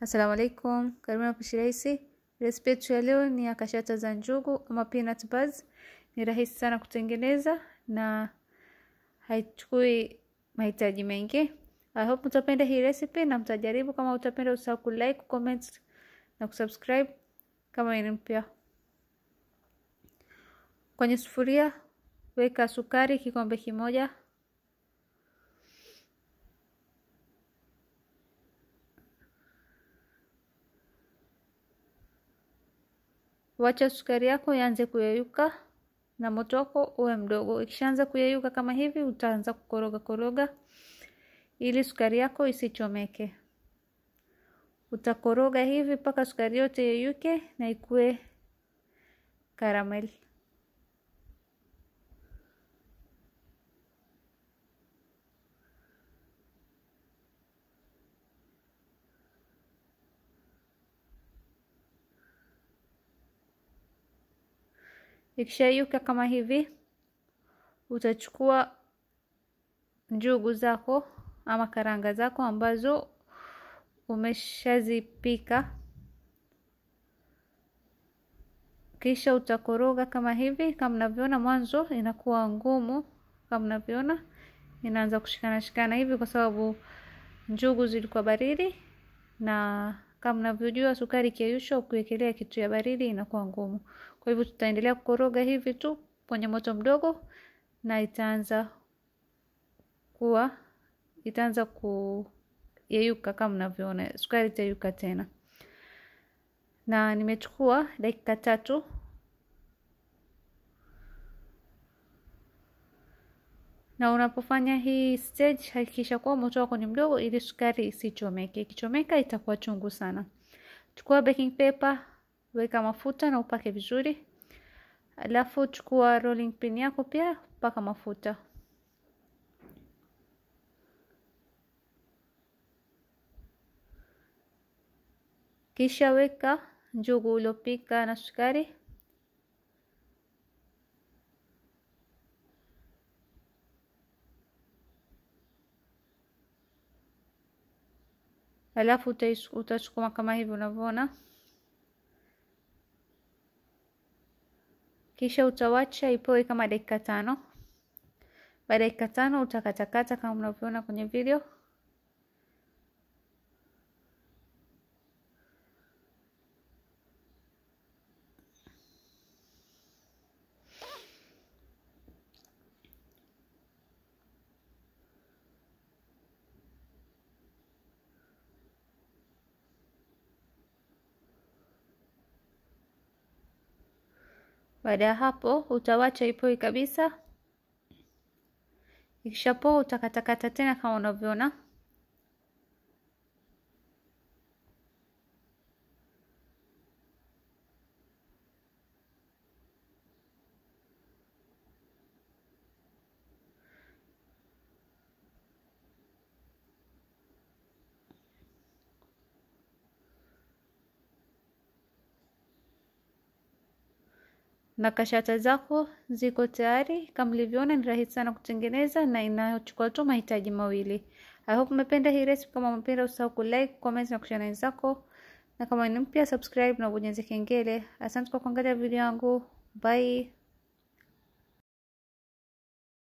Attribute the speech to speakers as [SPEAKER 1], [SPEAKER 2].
[SPEAKER 1] Assalamu alaikum, karibu na pishi rahisi. recipe yetu ya leo ni ya kashata za njugu ama peanut buzz Ni rahisi sana kutengeneza na haichukui mahitaji mengi. I hope mtapenda hii recipe na mtajaribu. Kama utapenda, usahau ku like, comment na kusubscribe kama ni mpya. Kwenye sufuria weka sukari kikombe kimoja wacha sukari yako ianze kuyeyuka na moto wako uwe mdogo ikishaanza kuyeyuka kama hivi utaanza kukoroga koroga ili sukari yako isichomeke utakoroga hivi mpaka sukari yote yeyuke na ikue karamel ikishayuka kama hivi utachukua njugu zako ama karanga zako ambazo umeshazipika kisha utakoroga kama hivi kama mnavyoona mwanzo inakuwa ngumu kama mnavyoona inaanza kushikana shikana hivi kwa sababu njugu zilikuwa baridi na kama mnavyojua sukari ikiyeyushwa ukiwekelea kitu ya baridi inakuwa ngumu kwa hivyo tutaendelea kukoroga hivi tu kwenye moto mdogo na itaanza kuwa itaanza kuyeyuka kama mnavyoona sukari itayuka tena na nimechukua dakika tatu na unapofanya hii stage hakikisha kuwa moto wako ni mdogo ili sukari isichomeke ikichomeka itakuwa chungu sana chukua baking paper weka mafuta na upake vizuri alafu chukua rolling pin yako pia paka mafuta kisha weka njugu uliopika na sukari alafu utachukua kama hivi unavyoona kisha utawacha ipoe kama dakika tano baada ya dakika tano utakatakata kama unavyoona kwenye video baada ya hapo utawacha ipoe kabisa ikishapoa utakatakata tena kama unavyoona na kashata zako ziko tayari kama mlivyoona ni rahisi sana kutengeneza na inachukua tu mahitaji mawili i hope umependa hii recipe kama umependa usahau ku like comment na kushare na wenzako na kama ni mpya subscribe na ubonyeze kengele asante kwa kuangalia video yangu bye